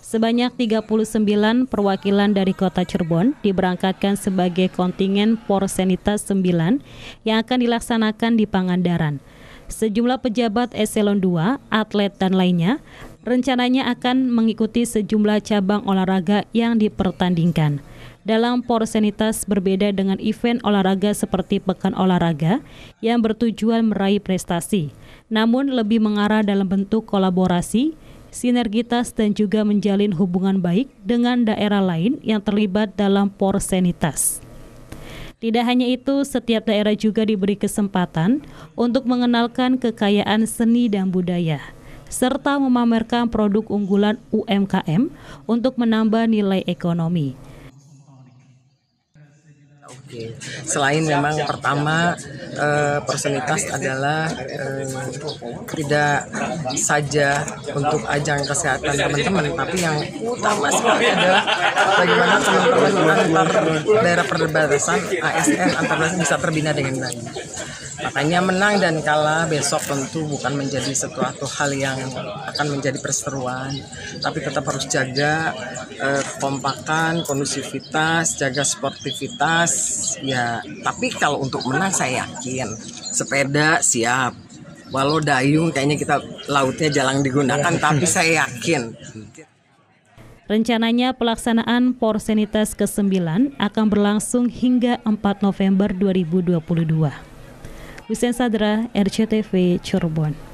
Sebanyak 39 perwakilan dari kota Cirebon diberangkatkan sebagai kontingen Porsenitas 9 yang akan dilaksanakan di Pangandaran. Sejumlah pejabat eselon 2, atlet dan lainnya rencananya akan mengikuti sejumlah cabang olahraga yang dipertandingkan. Dalam porsenitas berbeda dengan event olahraga seperti pekan olahraga yang bertujuan meraih prestasi, namun lebih mengarah dalam bentuk kolaborasi sinergitas dan juga menjalin hubungan baik dengan daerah lain yang terlibat dalam porsenitas. Tidak hanya itu, setiap daerah juga diberi kesempatan untuk mengenalkan kekayaan seni dan budaya, serta memamerkan produk unggulan UMKM untuk menambah nilai ekonomi. Oke. Selain memang pertama eh, persenitas adalah eh, tidak saja untuk ajang kesehatan teman-teman tapi yang utama sekali adalah bagaimana teman-teman antar daerah perbatasan ASN antar bisa terbina dengan baik makanya menang dan kalah besok tentu bukan menjadi sesuatu hal yang akan menjadi perseteruan tapi tetap harus jaga eh, kompakan kondusivitas jaga sportivitas ya tapi kalau untuk menang saya yakin sepeda siap walau dayung kayaknya kita lautnya jarang digunakan iya. tapi saya yakin Rencananya pelaksanaan Porsenitas ke-9 akan berlangsung hingga 4 November 2022. Hussein Sadra, RCTV, Cirebon.